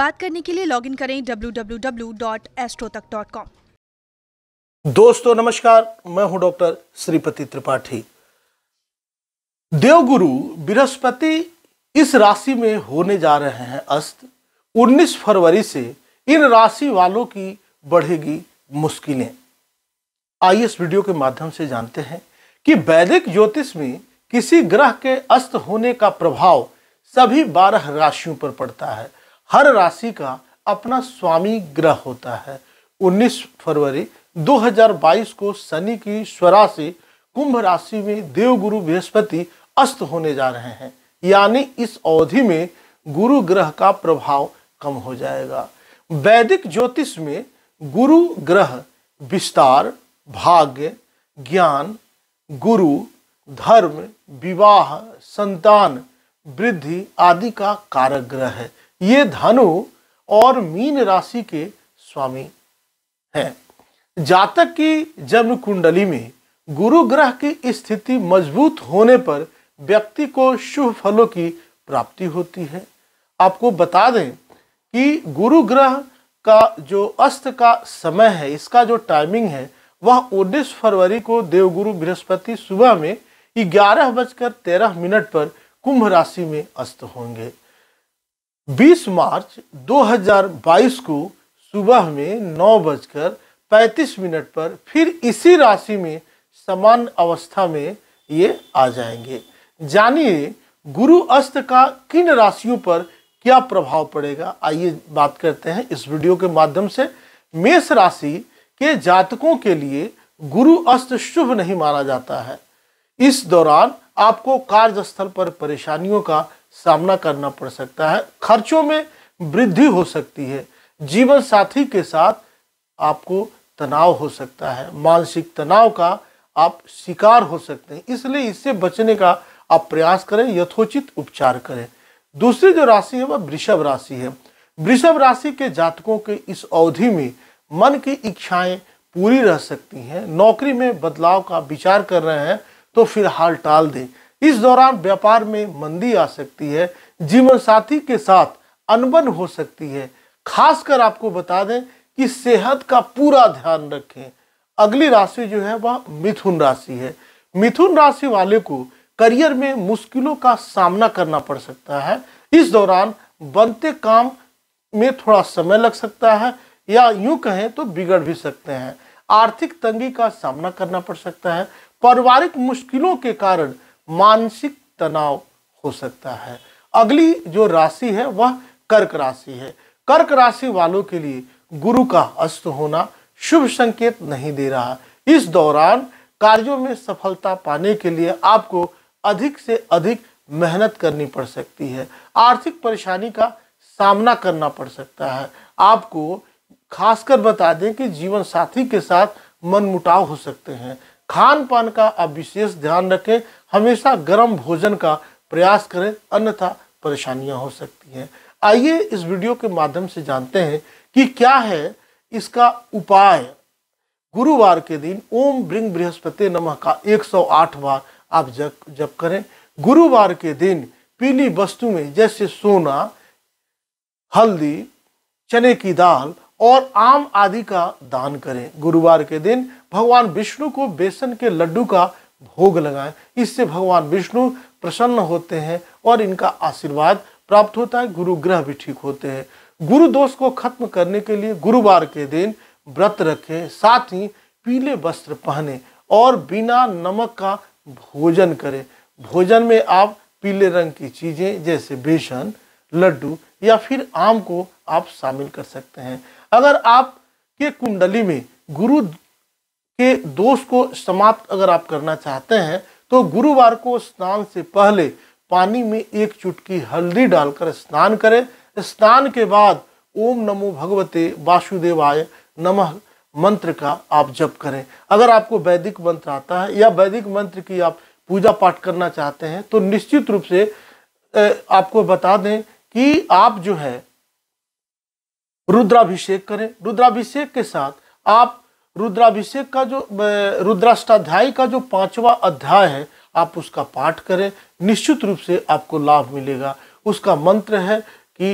बात करने के लिए लॉगिन करें www.astrotak.com दोस्तों नमस्कार मैं हूं डॉक्टर श्रीपति त्रिपाठी देवगुरु बृहस्पति इस राशि में होने जा रहे हैं अस्त 19 फरवरी से इन राशि वालों की बढ़ेगी मुश्किलें आइए इस वीडियो के माध्यम से जानते हैं कि वैदिक ज्योतिष में किसी ग्रह के अस्त होने का प्रभाव सभी बारह राशियों पर पड़ता है हर राशि का अपना स्वामी ग्रह होता है 19 फरवरी 2022 को शनि की स्वराशि कुंभ राशि में देवगुरु बृहस्पति अस्त होने जा रहे हैं यानी इस अवधि में गुरु ग्रह का प्रभाव कम हो जाएगा वैदिक ज्योतिष में गुरु ग्रह विस्तार भाग्य ज्ञान गुरु धर्म विवाह संतान वृद्धि आदि का कारक ग्रह है ये धनु और मीन राशि के स्वामी हैं जातक की जन्म कुंडली में गुरु ग्रह की स्थिति मजबूत होने पर व्यक्ति को शुभ फलों की प्राप्ति होती है आपको बता दें कि गुरु ग्रह का जो अस्त का समय है इसका जो टाइमिंग है वह 19 फरवरी को देवगुरु बृहस्पति सुबह में ग्यारह बजकर तेरह मिनट पर कुंभ राशि में अस्त होंगे 20 मार्च 2022 को सुबह में नौ बजकर पैंतीस मिनट पर फिर इसी राशि में समान अवस्था में ये आ जाएंगे जानिए गुरु अस्त का किन राशियों पर क्या प्रभाव पड़ेगा आइए बात करते हैं इस वीडियो के माध्यम से मेष राशि के जातकों के लिए गुरु अस्त शुभ नहीं माना जाता है इस दौरान आपको कार्यस्थल पर परेशानियों का सामना करना पड़ सकता है खर्चों में वृद्धि हो सकती है जीवन साथी के साथ आपको तनाव हो सकता है मानसिक तनाव का आप शिकार हो सकते हैं इसलिए इससे बचने का आप प्रयास करें यथोचित उपचार करें दूसरी जो राशि है वह वृषभ राशि है वृषभ राशि के जातकों के इस अवधि में मन की इच्छाएं पूरी रह सकती हैं नौकरी में बदलाव का विचार कर रहे हैं तो फिलहाल टाल दें इस दौरान व्यापार में मंदी आ सकती है जीवन साथी के साथ अनबन हो सकती है खासकर आपको बता दें कि सेहत का पूरा ध्यान रखें अगली राशि जो है वह मिथुन राशि है मिथुन राशि वाले को करियर में मुश्किलों का सामना करना पड़ सकता है इस दौरान बनते काम में थोड़ा समय लग सकता है या यूं कहें तो बिगड़ भी सकते हैं आर्थिक तंगी का सामना करना पड़ सकता है पारिवारिक मुश्किलों के कारण मानसिक तनाव हो सकता है अगली जो राशि है वह कर्क राशि है कर्क राशि वालों के लिए गुरु का अस्त होना शुभ संकेत नहीं दे रहा इस दौरान कार्यों में सफलता पाने के लिए आपको अधिक से अधिक मेहनत करनी पड़ सकती है आर्थिक परेशानी का सामना करना पड़ सकता है आपको खासकर बता दें कि जीवन साथी के साथ मनमुटाव हो सकते हैं खान पान का आप विशेष ध्यान रखें हमेशा गर्म भोजन का प्रयास करें अन्यथा परेशानियां हो सकती हैं आइए इस वीडियो के माध्यम से जानते हैं कि क्या है इसका उपाय गुरुवार के दिन ओम ब्रिंग बृहस्पति नमः का 108 बार आप जप जप करें गुरुवार के दिन पीली वस्तु में जैसे सोना हल्दी चने की दाल और आम आदि का दान करें गुरुवार के दिन भगवान विष्णु को बेसन के लड्डू का भोग लगाएं इससे भगवान विष्णु प्रसन्न होते हैं और इनका आशीर्वाद प्राप्त होता है गुरु ग्रह भी ठीक होते हैं गुरु दोष को खत्म करने के लिए गुरुवार के दिन व्रत रखें साथ ही पीले वस्त्र पहने और बिना नमक का भोजन करें भोजन में आप पीले रंग की चीज़ें जैसे बेसन लड्डू या फिर आम को आप शामिल कर सकते हैं अगर आप के कुंडली में गुरु कि दोष को समाप्त अगर आप करना चाहते हैं तो गुरुवार को स्नान से पहले पानी में एक चुटकी हल्दी डालकर स्नान करें स्नान के बाद ओम नमो भगवते वासुदेवाय नमः मंत्र का आप जप करें अगर आपको वैदिक मंत्र आता है या वैदिक मंत्र की आप पूजा पाठ करना चाहते हैं तो निश्चित रूप से आपको बता दें कि आप जो है रुद्राभिषेक करें रुद्राभिषेक के साथ आप रुद्राभिषेक का जो रुद्राष्टाध्याय का जो पांचवा अध्याय है आप उसका पाठ करें निश्चित रूप से आपको लाभ मिलेगा उसका मंत्र है कि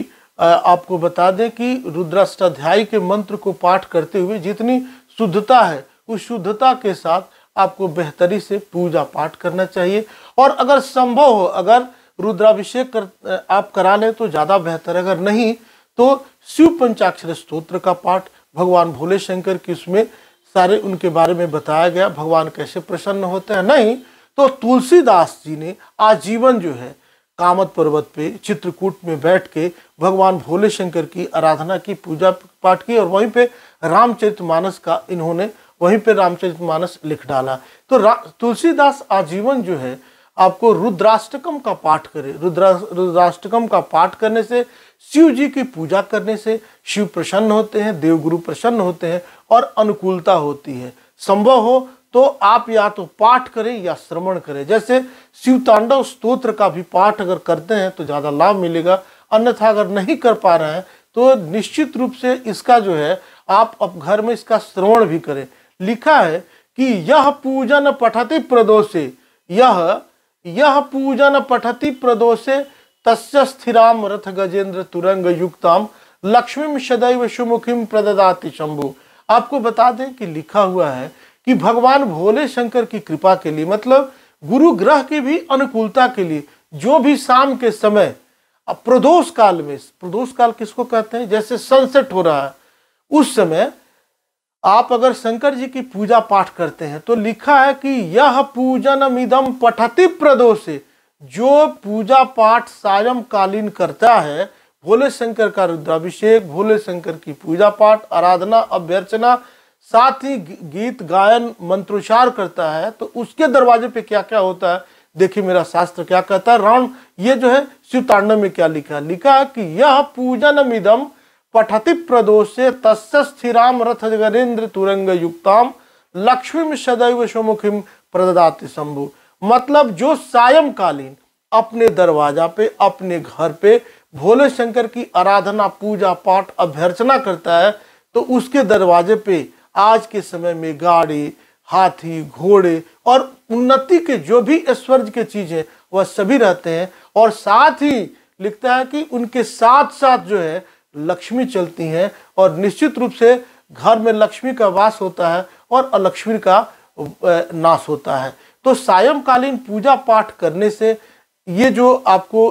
आपको बता दें कि रुद्राष्टाध्याय के मंत्र को पाठ करते हुए जितनी शुद्धता है उस शुद्धता के साथ आपको बेहतरी से पूजा पाठ करना चाहिए और अगर संभव हो अगर रुद्राभिषेक कर आप करा लें तो ज़्यादा बेहतर अगर नहीं तो शिव पंचाक्षर स्त्रोत्र का पाठ भगवान भोले शंकर की उसमें सारे उनके बारे में बताया गया भगवान कैसे प्रसन्न होते हैं नहीं तो तुलसीदास जी ने आजीवन जो है कामत पर्वत पे चित्रकूट में बैठ के भगवान भोले शंकर की आराधना की पूजा पाठ की और वहीं पे रामचरितमानस का इन्होंने वहीं पे रामचरितमानस लिख डाला तो तुलसीदास आजीवन जो है आपको रुद्राष्टकम का पाठ करें रुद्रा रुद्राष्टकम का पाठ करने से शिव जी की पूजा करने से शिव प्रसन्न होते हैं देवगुरु प्रसन्न होते हैं और अनुकूलता होती है संभव हो तो आप या तो पाठ करें या श्रवण करें जैसे शिव तांडव स्तोत्र का भी पाठ अगर करते हैं तो ज़्यादा लाभ मिलेगा अन्यथा अगर नहीं कर पा रहे हैं तो निश्चित रूप से इसका जो है आप अब घर में इसका श्रवण भी करें लिखा है कि यह पूजन पठते प्रदोषे यह यह पूजन पठति प्रदोषे तस्य स्थिराम रथ गजेंद्र तुरंग युक्ताम लक्ष्मी सदैव सुमुखीम प्रददाति शंभु आपको बता दें कि लिखा हुआ है कि भगवान भोले शंकर की कृपा के लिए मतलब गुरु ग्रह की भी अनुकूलता के लिए जो भी शाम के समय प्रदोष काल में प्रदोष काल किसको कहते हैं जैसे सनसेट हो रहा है उस समय आप अगर शंकर जी की पूजा पाठ करते हैं तो लिखा है कि यह पूजन इदम पठति प्रदोषे जो पूजा पाठ सायंकालीन करता है भोले शंकर का रुद्राभिषेक भोले शंकर की पूजा पाठ आराधना अभ्यर्चना साथ ही गीत गायन मंत्रोच्चार करता है तो उसके दरवाजे पे क्या क्या होता है देखिए मेरा शास्त्र क्या कहता है राउंड ये जो है शिव तांडव में क्या लिखा है लिखा है कि यह पूजन मिदम पठति प्रदोषे तस् स्थिराम रथ जगरेन्द्र तुरंग युक्ताम लक्ष्मी सदैव सुमुखीम प्रददाति शंभु मतलब जो सायंकालीन अपने दरवाजा पे अपने घर पे भोले शंकर की आराधना पूजा पाठ अभ्यर्चना करता है तो उसके दरवाजे पे आज के समय में गाड़ी हाथी घोड़े और उन्नति के जो भी ऐश्वर्य के चीज़ें वह सभी रहते हैं और साथ ही लिखता है कि उनके साथ साथ जो है लक्ष्मी चलती हैं और निश्चित रूप से घर में लक्ष्मी का वास होता है और अलक्ष्मी का नाश होता है तो सायंकालीन पूजा पाठ करने से ये जो आपको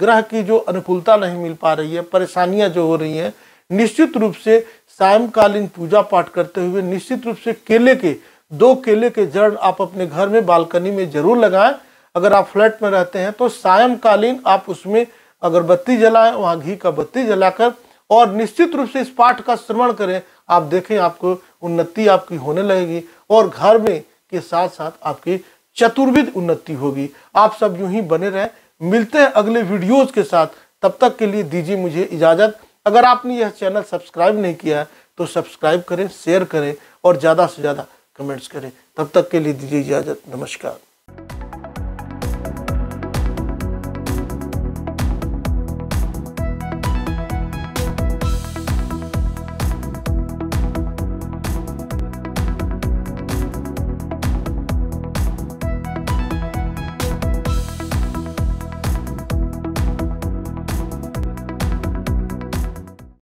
ग्रह की जो अनुकूलता नहीं मिल पा रही है परेशानियां जो हो रही हैं निश्चित रूप से सायंकालीन पूजा पाठ करते हुए निश्चित रूप से केले के दो केले के जड़ आप अपने घर में बालकनी में जरूर लगाएं अगर आप फ्लैट में रहते हैं तो सायंकालीन आप उसमें अगरबत्ती जलाएं वहाँ घी का बत्ती जलाकर और निश्चित रूप से इस पाठ का श्रवण करें आप देखें आपको उन्नति आपकी होने लगेगी और घर में के साथ साथ आपकी चतुर्विध उन्नति होगी आप सब यूं ही बने रहें मिलते हैं अगले वीडियोज़ के साथ तब तक के लिए दीजिए मुझे इजाज़त अगर आपने यह चैनल सब्सक्राइब नहीं किया है तो सब्सक्राइब करें शेयर करें और ज़्यादा से ज़्यादा कमेंट्स करें तब तक के लिए दीजिए इजाज़त नमस्कार